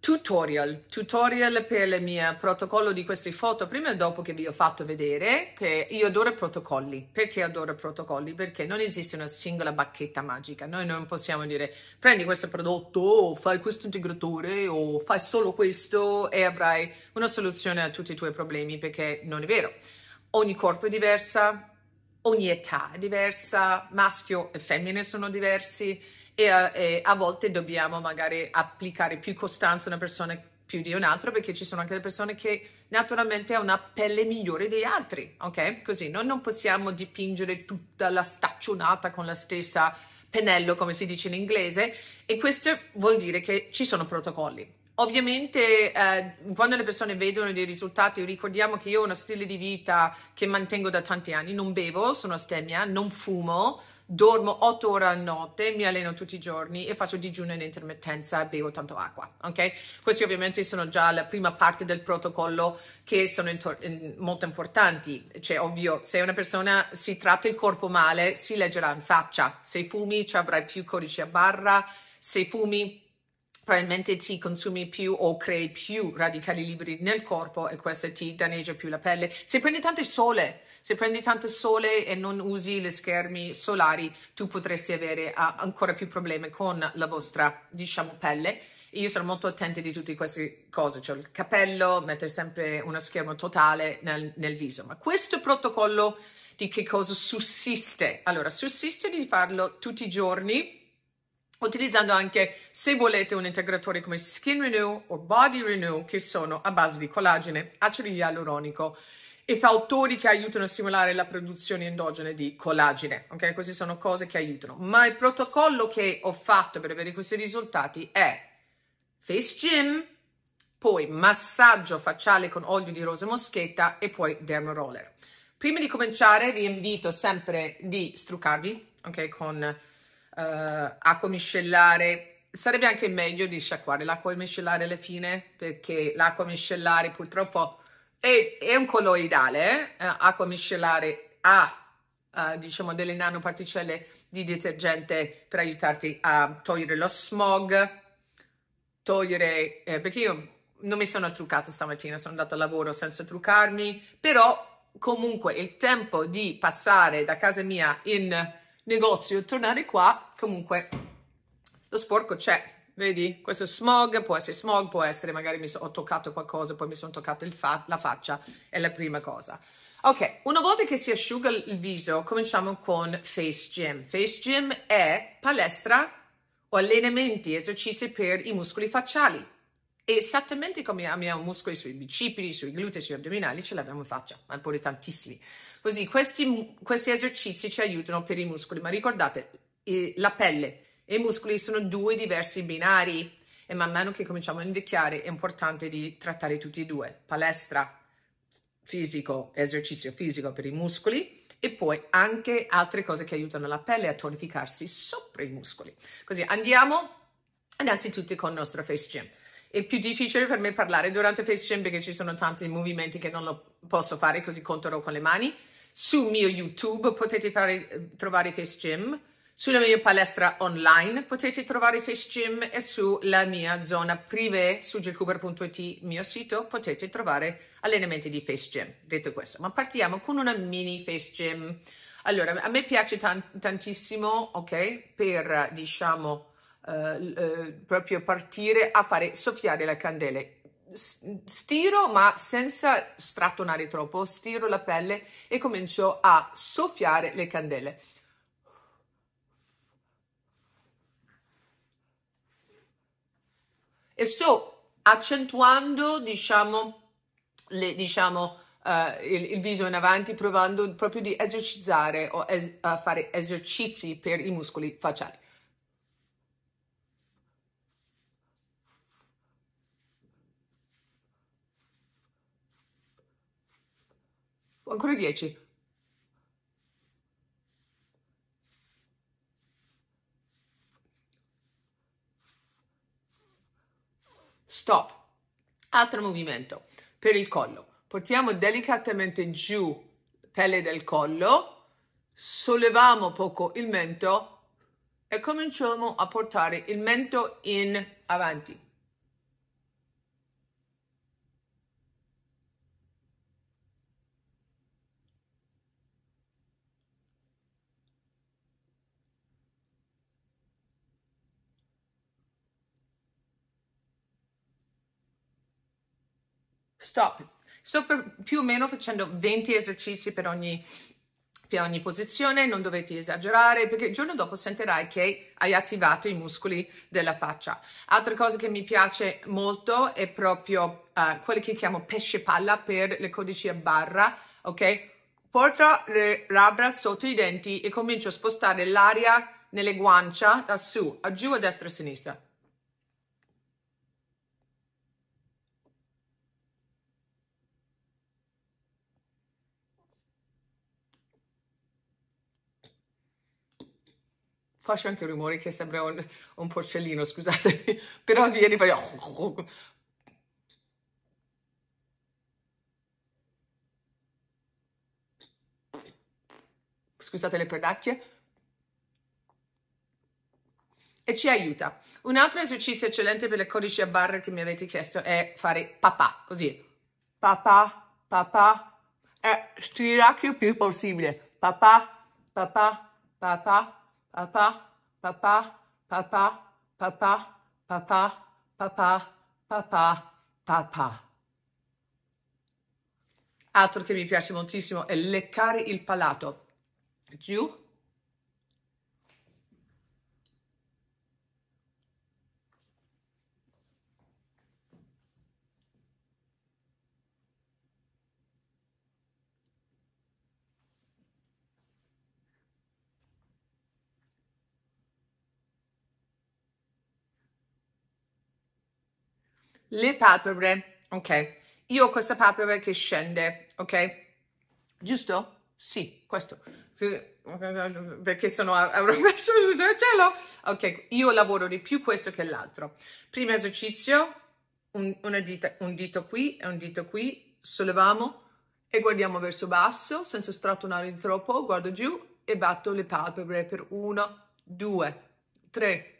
tutorial, tutorial per il mio protocollo di queste foto prima e dopo che vi ho fatto vedere che io adoro protocolli. Perché adoro protocolli? Perché non esiste una singola bacchetta magica. Noi non possiamo dire prendi questo prodotto o fai questo integratore o fai solo questo e avrai una soluzione a tutti i tuoi problemi perché non è vero. Ogni corpo è diversa, ogni età è diversa, maschio e femmine sono diversi e a, eh, e a volte dobbiamo magari applicare più costanza a una persona più di un'altra perché ci sono anche le persone che naturalmente hanno una pelle migliore degli altri, ok? Così noi non possiamo dipingere tutta la staccionata con la stessa pennello, come si dice in inglese, e questo vuol dire che ci sono protocolli. Ovviamente eh, quando le persone vedono dei risultati, ricordiamo che io ho uno stile di vita che mantengo da tanti anni, non bevo, sono astemia, non fumo, dormo 8 ore a notte, mi alleno tutti i giorni e faccio digiuno in intermittenza e bevo tanto acqua, ok? Queste ovviamente sono già la prima parte del protocollo che sono in, molto importanti, cioè ovvio, se una persona si tratta il corpo male, si leggerà in faccia, se fumi ci avrai più codici a barra, se fumi probabilmente ti consumi più o crei più radicali liberi nel corpo e questo ti danneggia più la pelle. Se prendi tante sole, se prendi tanto sole e non usi gli schermi solari, tu potresti avere ah, ancora più problemi con la vostra, diciamo, pelle. Io sono molto attenta di tutte queste cose, cioè il capello, mettere sempre uno schermo totale nel, nel viso. Ma questo protocollo di che cosa sussiste? Allora, sussiste di farlo tutti i giorni, utilizzando anche, se volete, un integratore come Skin Renew o Body Renew, che sono a base di collagene, acido ialuronico, e fattori che aiutano a stimolare la produzione endogena di collagene. Ok, queste sono cose che aiutano. Ma il protocollo che ho fatto per avere questi risultati è face gym, poi massaggio facciale con olio di rosa moschetta e poi dermo roller. Prima di cominciare vi invito sempre di struccarvi, ok, con uh, acqua miscellare. Sarebbe anche meglio di sciacquare l'acqua e miscellare alla fine perché l'acqua miscellare purtroppo e è un colloidale, eh, acqua miscelare a eh, diciamo delle nanoparticelle di detergente per aiutarti a togliere lo smog, togliere, eh, perché io non mi sono truccata stamattina, sono andata al lavoro senza truccarmi, però comunque il tempo di passare da casa mia in negozio e tornare qua, comunque lo sporco c'è, Vedi, questo smog, può essere smog, può essere magari mi so, ho toccato qualcosa, poi mi sono toccato fa- la faccia, è la prima cosa. Ok, una volta che si asciuga il viso, cominciamo con Face Gym. Face Gym è palestra o allenamenti, esercizi per i muscoli facciali. esattamente come abbiamo muscoli sui bicipiti, sui glutei, sui abdominali, ce l'abbiamo in faccia, ma pure tantissimi. Così questi, questi esercizi ci aiutano per i muscoli, ma ricordate, la pelle e i muscoli sono due diversi binari e man mano che cominciamo a invecchiare è importante di trattare tutti e due, palestra, fisico, esercizio fisico per i muscoli e poi anche altre cose che aiutano la pelle a tonificarsi sopra i muscoli. Così andiamo innanzitutto con il nostro face gym. È più difficile per me parlare durante face gym perché ci sono tanti movimenti che non lo posso fare, così conterò con le mani. Su mio YouTube potete fare, trovare face gym sulla mia palestra online potete trovare Face Gym e sulla mia zona privé su gilcuber.it, mio sito, potete trovare allenamenti di Face Gym. Detto questo, ma partiamo con una mini Face Gym. Allora, a me piace tan- tantissimo, ok, per diciamo uh, uh, proprio partire a fare soffiare le candele stiro ma senza strattonare troppo, stiro la pelle e comincio a soffiare le candele. e sto accentuando, diciamo, le, diciamo uh, il, il, viso in avanti, provando proprio di esercizzare o es- uh, fare esercizi per i muscoli facciali. Ancora 10. stop, altro movimento per il collo. Portiamo delicatamente giù la pelle del collo, solleviamo poco il mento e cominciamo a portare il mento in avanti. stop. Sto per, più o meno facendo 20 esercizi per ogni, per ogni posizione, non dovete esagerare perché il giorno dopo sentirai che hai attivato i muscoli della faccia. Altra cosa che mi piace molto è proprio uh, eh, quello che chiamo pesce palla per le codici a barra, ok? Porta le labbra sotto i denti e comincio a spostare l'aria nelle guancia da su a giù a destra e a sinistra. faccio anche un rumore che sembra un, un porcellino, scusatemi, però vieni, per... Scusate le pernacchie. E ci aiuta. Un altro esercizio eccellente per le codici a barre che mi avete chiesto è fare papà, così. Papà, papà, E stiracchio più possibile. Papà, papà, papà papà, papà, papà, papà, papà, papà, papà, papà. Altro che mi piace moltissimo è leccare il palato. Giù, le palpebre, ok? Io ho questa palpebra che scende, ok? Giusto? Sì, questo. Perché sono a, a rovescio il cielo. Ok, io lavoro di più questo che l'altro. Primo esercizio, un, dita, un dito qui e un dito qui, solleviamo e guardiamo verso basso senza strattonare troppo, guardo giù e batto le palpebre per uno, due, tre,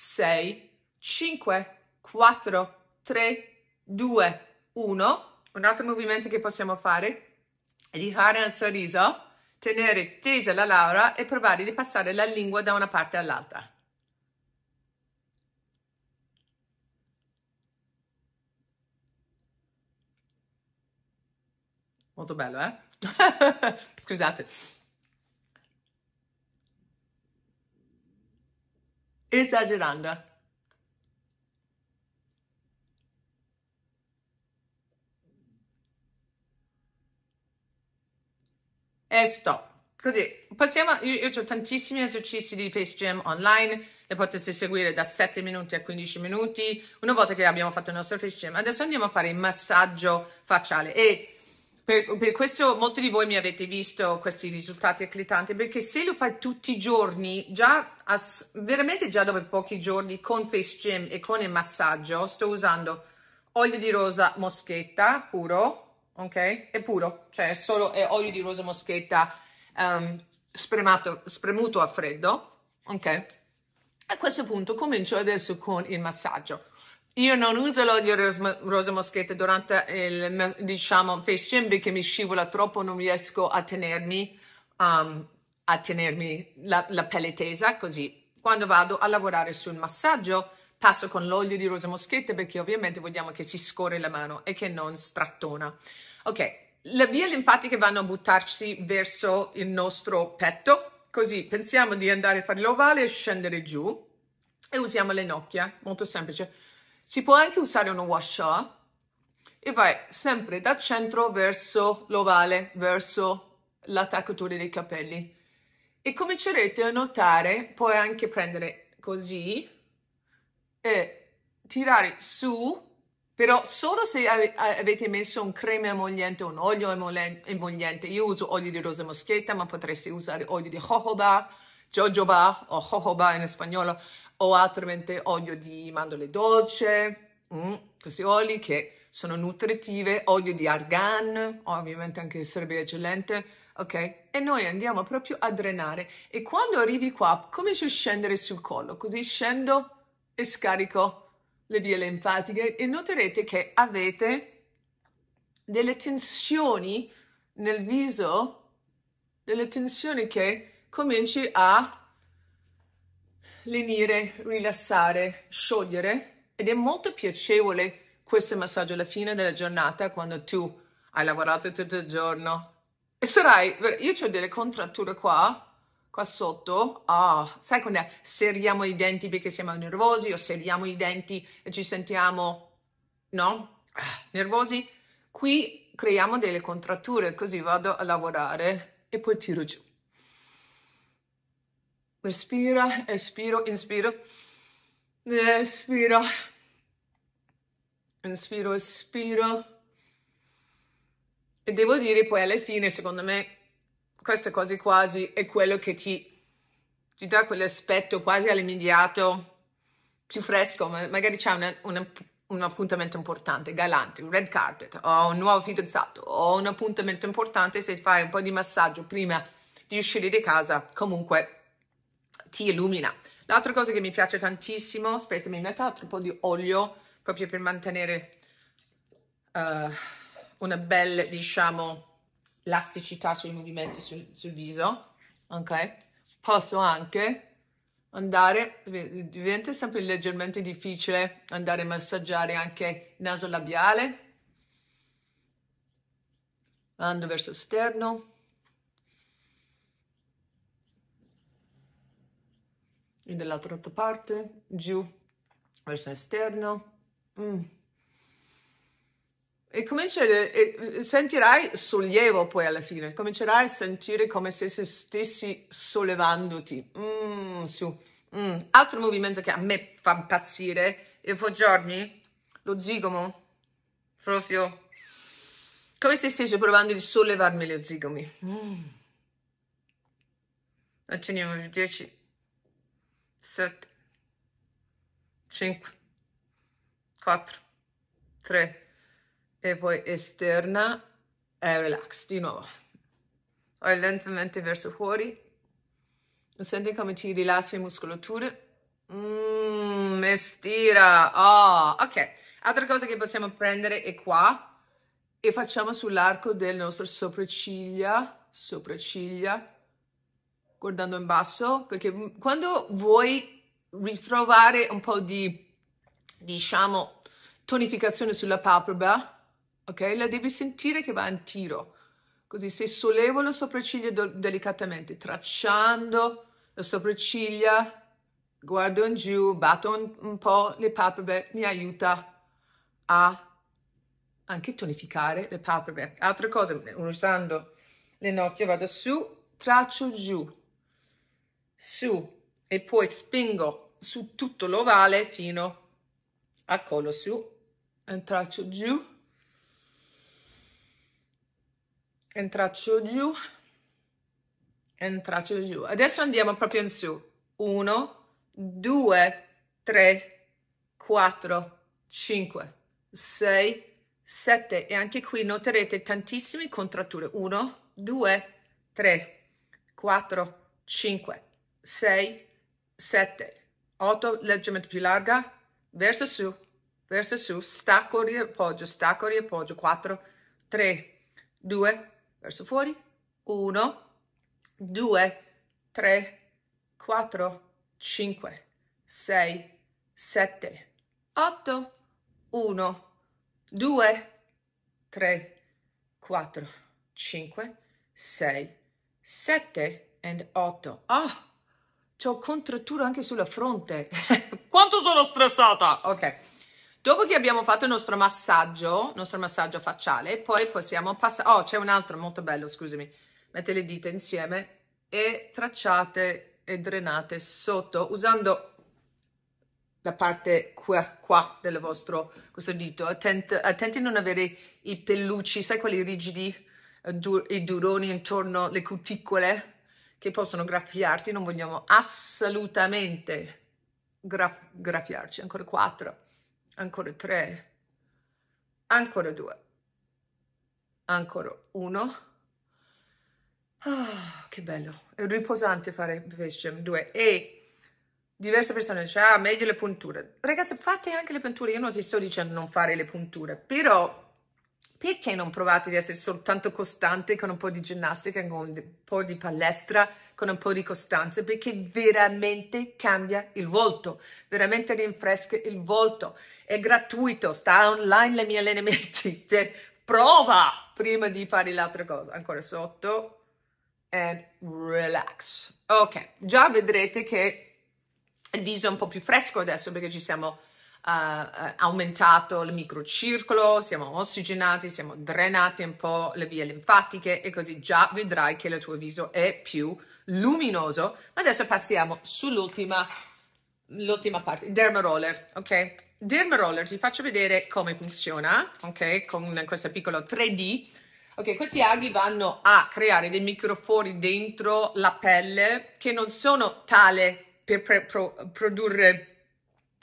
6, 5, 4, 3, 2, 1. Un altro movimento che possiamo fare è di fare un sorriso, tenere tesa la labbra e provare di passare la lingua da una parte all'altra. Molto bello, eh? Scusate. esagerando. E stop. Così, possiamo, io, io ho tantissimi esercizi di Face Gym online, le potete seguire da 7 minuti a 15 minuti, una volta che abbiamo fatto il nostro Face Gym. Adesso andiamo a fare il massaggio facciale e per, per questo molti di voi mi avete visto questi risultati eclatanti, perché se lo fai tutti i giorni, già as, veramente già dopo pochi giorni con Face Gym e con il massaggio, sto usando olio di rosa moschetta puro, ok? È puro, cioè solo è olio di rosa moschetta um, spremato, spremuto a freddo, ok? A questo punto comincio adesso con il massaggio. Io non uso l'olio rosa moschetta durante il diciamo, gym perché mi scivola troppo, non riesco a tenermi, um, a tenermi la, la, pelle tesa. Così quando vado a lavorare sul massaggio passo con l'olio di rosa moschetta perché ovviamente vogliamo che si scorre la mano e che non strattona. Ok, le vie linfatiche vanno a buttarsi verso il nostro petto, così pensiamo di andare a fare l'ovale e scendere giù e usiamo le nocchie, molto semplice si può anche usare uno washa eh? e vai sempre dal centro verso l'ovale, verso l'attaccatura dei capelli. E comincerete a notare, puoi anche prendere così e tirare su però solo se avete messo un creme emolliente, un olio emolliente, io uso olio di rosa moschetta, ma potreste usare olio di jojoba, jojoba o jojoba in spagnolo, o altrimenti olio di mandorle dolce, mm, questi oli che sono nutritive, olio di argan, ovviamente anche sarebbe eccellente, ok? E noi andiamo proprio a drenare e quando arrivi qua comincio a scendere sul collo, così scendo e scarico le vie linfatiche e noterete che avete delle tensioni nel viso, delle tensioni che cominci a lenire, rilassare, sciogliere ed è molto piacevole questo massaggio alla fine della giornata quando tu hai lavorato tutto il giorno e sarai, io ho delle contratture qua qua sotto, ah, sai quando serriamo i denti perché siamo nervosi o serriamo i denti e ci sentiamo, no? Nervosi? Qui creiamo delle contratture, così vado a lavorare e poi tiro giù. Respira, espiro, inspiro. Espiro. Inspiro, espiro. E devo dire poi alla fine, secondo me, questa quasi quasi è quello che ti, ti dà quell'aspetto quasi all'immediato più fresco, ma magari c'è una, una, un appuntamento importante, galante, un red carpet, o un nuovo fidanzato, o un appuntamento importante, se fai un po' di massaggio prima di uscire di casa, comunque ti illumina. L'altra cosa che mi piace tantissimo, aspetta, mi metto un po' di olio proprio per mantenere uh, una bella, diciamo, elasticità sui movimenti sul, sul viso, ok? Posso anche andare, diventa sempre leggermente difficile andare a massaggiare anche il naso labiale, andando verso esterno. e dall'altra parte giù verso l'esterno. Mm. E a, e sentirai sollievo poi alla fine, comincerai a sentire come se stessi sollevandoti. Mm, su. Mm. Altro movimento che a me fa impazzire, e fa giorni, lo zigomo, proprio come se stessi provando di sollevarmi le zigomi. Mm. Accendiamo 10 sete, cinco, quattro, tre e poi esterna e relax di nuovo. Vai lentamente verso fuori. Senti come ti rilassi le muscolature. Mmm, estira. Oh, ah, ok. Altra cosa che possiamo prendere è qua e facciamo sull'arco del nostro sopracciglia, sopracciglia, guardando in basso, perché quando vuoi ritrovare un po' di, diciamo, tonificazione sulla palpebra, ok? La devi sentire che va in tiro. Così se sollevo le sopracciglia do- delicatamente, tracciando le sopracciglia, guardo in giù, batto un, un po' le palpebre, mi aiuta a anche tonificare le palpebre. Altra cosa, usando le nocchie vado su, traccio giù, su e poi spingo su tutto l'ovale fino a collo su, un giù, un giù, un giù. Adesso andiamo proprio in su. 1, 2, 3, 4, 5, 6, 7 e anche qui noterete tantissime contratture. 1, 2, 3, 4, 5, 6, 7, 8, leggermente più larga, verso su, verso su, stacco, riappoggio, stacco, riappoggio, 4, 3, 2, verso fuori, 1, 2, 3, 4, 5, 6, 7, 8, 1, 2, 3, 4, 5, 6, 7 and 8. Oh! Ah! ho contrattura anche sulla fronte. Quanto sono stressata! Ok. Dopo che abbiamo fatto il nostro massaggio, il nostro massaggio facciale, poi possiamo passare... Oh, c'è un altro molto bello, scusami. Mette le dita insieme e tracciate e drenate sotto usando la parte qua, qua del vostro questo dito. Attenti, attenti a non avere i pellucci, sai quelli rigidi, eh, i duroni intorno, le cuticole che possono graffiarti, non vogliamo assolutamente graf graffiarci. Ancora quattro, ancora tre, ancora due, ancora uno. Oh, che bello, è riposante fare face jam 2 e diverse persone dicono, ah, meglio le punture. Ragazzi, fate anche le punture, io non ti sto dicendo non fare le punture, però perché non provate di essere soltanto costante con un po' di ginnastica, con un po' di palestra, con un po' di costanza? Perché veramente cambia il volto, veramente rinfresca il volto. È gratuito, sta online le mie allenamenti. Cioè, prova prima di fare l'altra cosa. Ancora sotto. And relax. Ok, già vedrete che il viso è un po' più fresco adesso perché ci siamo Uh, aumentato il microcircolo, siamo ossigenati, siamo drenati un po' le vie linfatiche e così già vedrai che il tuo viso è più luminoso. Ma adesso passiamo sull'ultima l'ultima parte, dermaroller, ok? Dermaroller, ti faccio vedere come funziona, ok? Con questo piccolo 3D. Ok, questi aghi vanno a creare dei microfori dentro la pelle che non sono tale per, per pro, produrre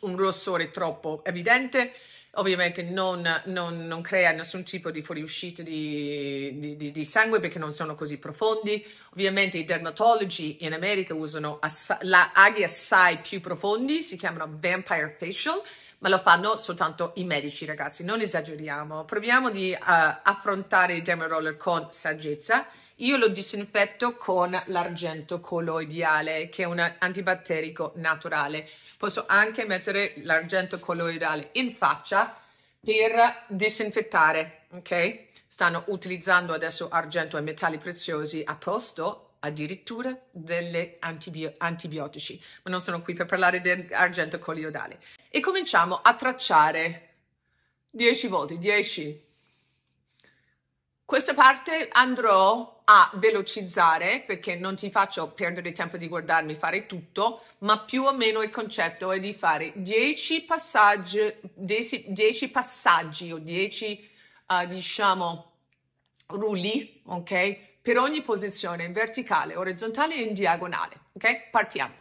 un rossore troppo evidente, ovviamente non, non, non crea nessun tipo di fuoriuscita di, di, di, sangue perché non sono così profondi. Ovviamente i dermatologi in America usano la, aghi assai più profondi, si chiamano vampire facial, ma lo fanno soltanto i medici, ragazzi, non esageriamo. Proviamo di uh, affrontare il dermaroller con saggezza. Io lo disinfetto con l'argento colloidiale, che è un antibatterico naturale posso anche mettere l'argento colloidale in faccia per disinfettare, ok? Stanno utilizzando adesso argento e metalli preziosi a posto addirittura delle antibio- antibiotici, ma non sono qui per parlare dell'argento colloidale. E cominciamo a tracciare 10 volte, 10. Questa parte andrò a velocizzare perché non ti faccio perdere tempo di guardarmi fare tutto, ma più o meno il concetto è di fare 10 passaggi, 10, 10 passaggi o 10 uh, eh, diciamo rulli, ok? Per ogni posizione in verticale, orizzontale e in diagonale, ok? Partiamo.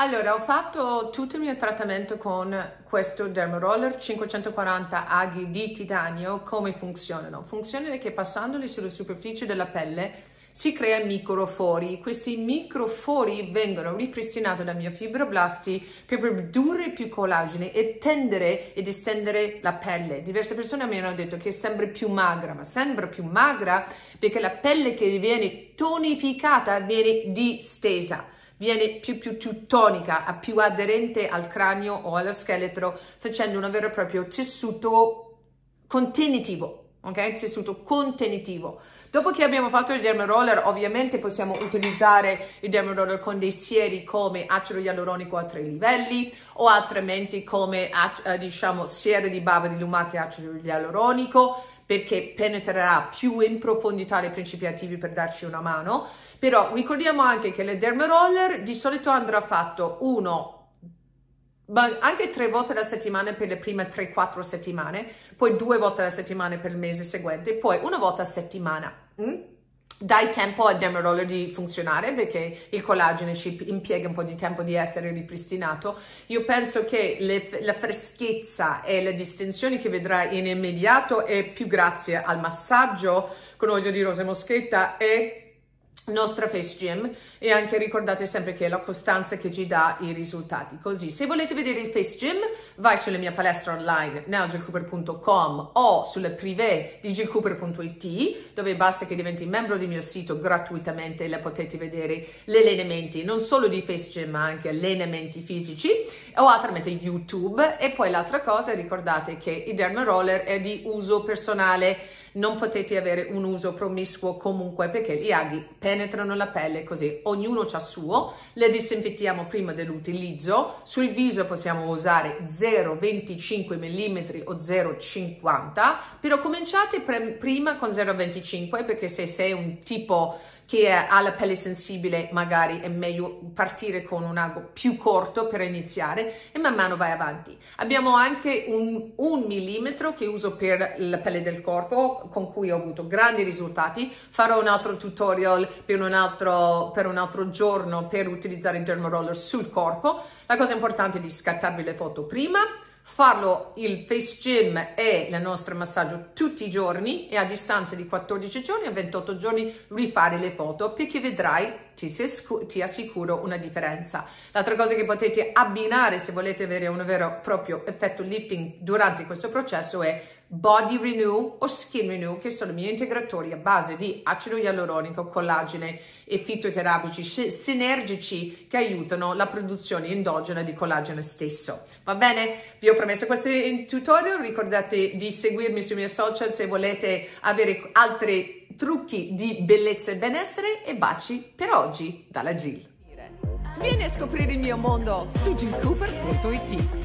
Allora, ho fatto tutto il mio trattamento con questo Dermaroller 540 aghi di titanio. Come funzionano? Funzionano che passandoli sulla superficie della pelle si crea microfori. Questi microfori vengono ripristinati da mio fibroblasti per produrre più collagene e tendere ed estendere la pelle. Diverse persone mi hanno detto che sembra più magra, ma sembra più magra perché la pelle che viene tonificata viene distesa viene più più più tonica, più aderente al cranio o allo scheletro, facendo un vero e proprio tessuto contenitivo, ok? Tessuto contenitivo. Dopo che abbiamo fatto il dermaroller, ovviamente possiamo utilizzare il dermaroller con dei sieri come acido ialuronico a tre livelli o altrimenti come, eh, diciamo, siero di bava di lumache e acido ialuronico perché penetrerà più in profondità le principi attivi per darci una mano però ricordiamo anche che le derm roller di solito andrà fatto uno ma anche tre volte alla settimana per le prime 3-4 settimane, poi due volte alla settimana per il mese seguente, poi una volta a settimana. Mm? Dai tempo al dermaroller di funzionare perché il collagene ci impiega un po' di tempo di essere ripristinato. Io penso che le, la freschezza e le distensioni che vedrai in immediato è più grazie al massaggio con olio di rosa moschetta e nostra Face Gym e anche ricordate sempre che è la costanza che ci dà i risultati. Così, se volete vedere il Face Gym, vai sulla mia palestra online nowjcooper.com o sulla privé di jcooper.it dove basta che diventi membro del mio sito gratuitamente e la potete vedere gli allenamenti, non solo di Face Gym ma anche allenamenti fisici o altrimenti YouTube. E poi l'altra cosa, ricordate che i Derma Roller è di uso personale non potete avere un uso promiscuo comunque perché gli aghi penetrano la pelle così ognuno ha suo, le disinfettiamo prima dell'utilizzo, sul viso possiamo usare 0,25 mm o 0,50 però cominciate pre- prima con 0,25 perché se sei un tipo chi ha la pelle sensibile magari è meglio partire con un ago più corto per iniziare e man mano vai avanti. Abbiamo anche un, un millimetro che uso per la pelle del corpo con cui ho avuto grandi risultati. Farò un altro tutorial per un altro, per un altro giorno per utilizzare il dermaroller sul corpo. La cosa importante è di scattarvi le foto prima farlo il face gym e il nostro massaggio tutti i giorni e a distanza di 14 giorni a 28 giorni rifare le foto perché vedrai ti, ti assicuro una differenza l'altra cosa che potete abbinare se volete avere un vero e proprio effetto lifting durante questo processo è Body Renew o Skin Renew, che sono i miei integratori a base di acido ialuronico, collagene e fitoterapici sinergici che aiutano la produzione endogena di collagene stesso. Va bene? Vi ho promesso questo tutorial, ricordate di seguirmi sui miei social se volete avere altri trucchi di bellezza e benessere e baci per oggi dalla Jill. Vieni a scoprire il mio mondo su jillcooper.it